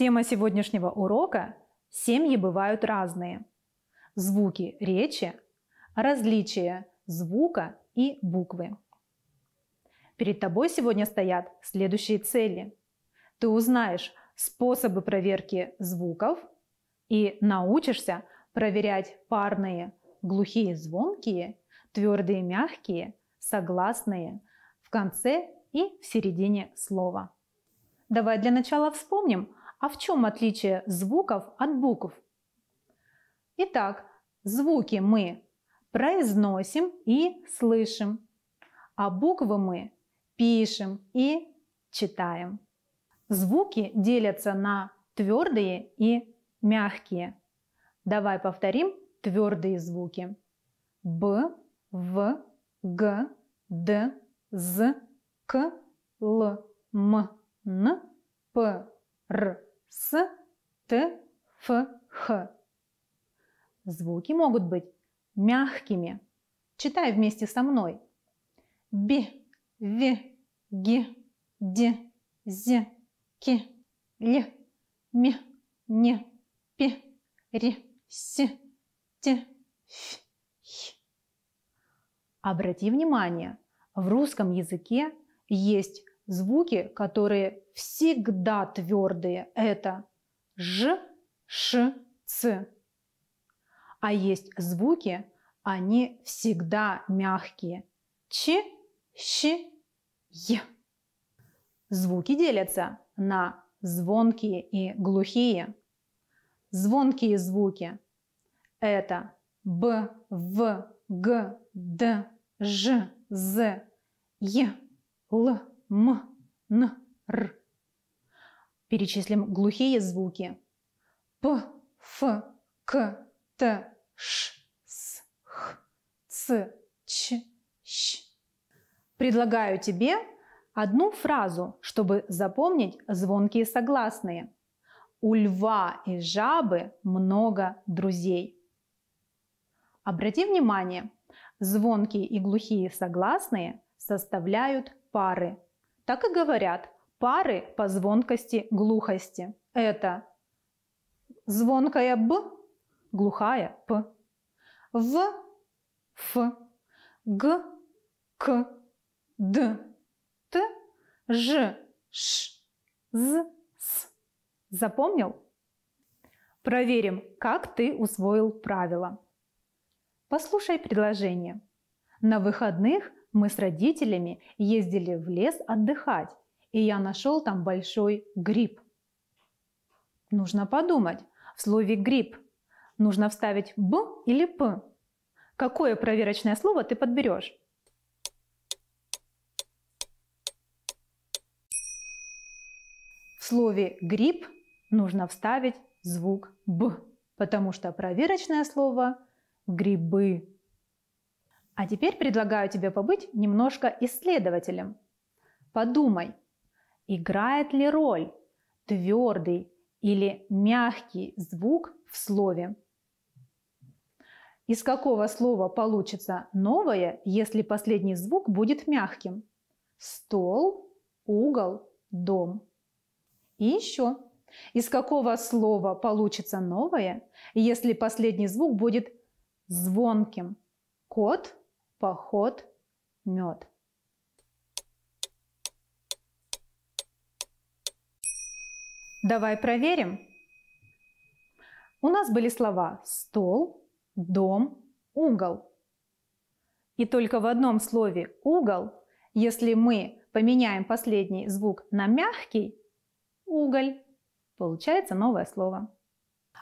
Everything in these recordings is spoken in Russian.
Тема сегодняшнего урока – семьи бывают разные. Звуки речи, различия звука и буквы. Перед тобой сегодня стоят следующие цели. Ты узнаешь способы проверки звуков и научишься проверять парные глухие звонкие, твердые мягкие, согласные в конце и в середине слова. Давай для начала вспомним, а в чем отличие звуков от букв? Итак, звуки мы произносим и слышим, а буквы мы пишем и читаем. Звуки делятся на твердые и мягкие. Давай повторим твердые звуки. Б, В, Г, Д, З, К, Л, М, Н, П, Р. С, Т, Ф, Х. Звуки могут быть мягкими. Читай вместе со мной. Б, В, Г, Д, З, К, Л, М, Н, П, Р, С, Т, Ф, Х. Обрати внимание, в русском языке есть звуки, которые всегда твердые. Это ж, ш, ц. А есть звуки, они всегда мягкие. Ч, щ, е. Звуки делятся на звонкие и глухие. Звонкие звуки – это б, в, г, д, ж, з, е, л, м, н, р. Перечислим глухие звуки. П, Ф, К, Т, Ш, С, Х, Ц, Ч, Щ. Предлагаю тебе одну фразу, чтобы запомнить звонкие согласные. У льва и жабы много друзей. Обрати внимание, звонкие и глухие согласные составляют пары. Так и говорят – пары по звонкости глухости. Это звонкая Б, глухая П. В, Ф, Г, К, Д, Т, Ж, Ш, З, С. Запомнил? Проверим, как ты усвоил правила. Послушай предложение. На выходных мы с родителями ездили в лес отдыхать и я нашел там большой гриб. Нужно подумать. В слове «гриб» нужно вставить «б» или «п». Какое проверочное слово ты подберешь? В слове «гриб» нужно вставить звук «б», потому что проверочное слово «грибы». А теперь предлагаю тебе побыть немножко исследователем. Подумай, Играет ли роль твердый или мягкий звук в слове? Из какого слова получится новое, если последний звук будет мягким? Стол, угол, дом. И еще. Из какого слова получится новое, если последний звук будет звонким? Кот, поход, мед. Давай проверим. У нас были слова «стол», «дом», «угол». И только в одном слове «угол», если мы поменяем последний звук на мягкий, «уголь», получается новое слово.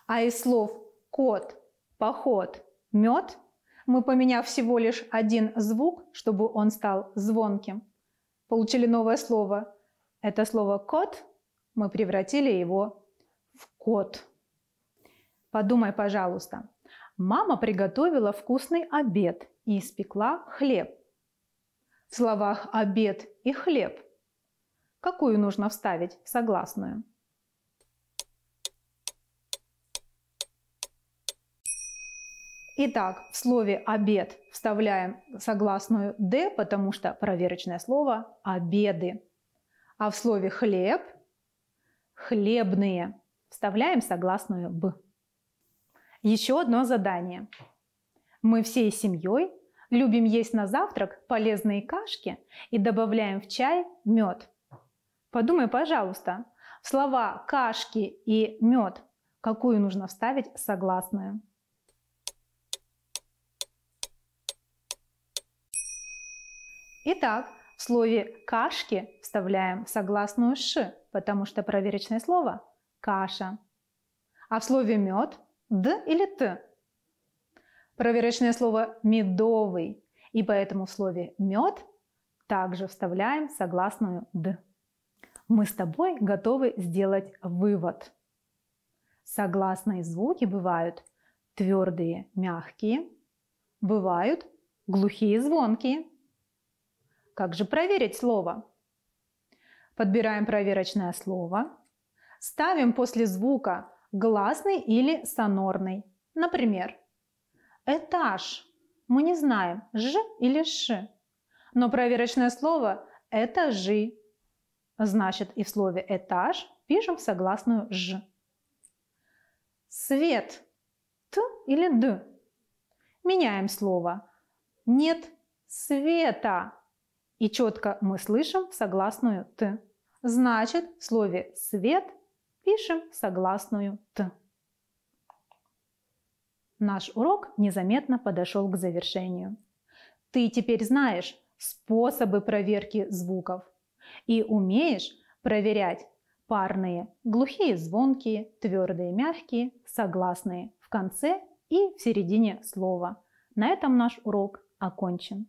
А из слов «кот», «поход», «мед» мы, поменяв всего лишь один звук, чтобы он стал звонким, получили новое слово. Это слово «кот» мы превратили его в кот. Подумай, пожалуйста. Мама приготовила вкусный обед и испекла хлеб. В словах «обед» и «хлеб» какую нужно вставить согласную? Итак, в слове «обед» вставляем согласную «д», потому что проверочное слово «обеды». А в слове «хлеб» хлебные. Вставляем согласную «б». Еще одно задание. Мы всей семьей любим есть на завтрак полезные кашки и добавляем в чай мед. Подумай, пожалуйста, в слова «кашки» и «мед» какую нужно вставить согласную. Итак, в слове «кашки» вставляем согласную «ш», потому что проверочное слово «каша». А в слове «мед» – «д» или «т». Проверочное слово «медовый», и поэтому в слове «мед» также вставляем согласную «д». Мы с тобой готовы сделать вывод. Согласные звуки бывают твердые, мягкие, бывают глухие, звонкие – как же проверить слово? Подбираем проверочное слово. Ставим после звука гласный или сонорный. Например, этаж. Мы не знаем, ж или ш. Но проверочное слово – это Значит, и в слове этаж пишем согласную ж. Свет. Т или д. Меняем слово. Нет света. И четко мы слышим согласную «т». Значит, в слове «свет» пишем согласную «т». Наш урок незаметно подошел к завершению. Ты теперь знаешь способы проверки звуков и умеешь проверять парные, глухие, звонкие, твердые, мягкие, согласные в конце и в середине слова. На этом наш урок окончен.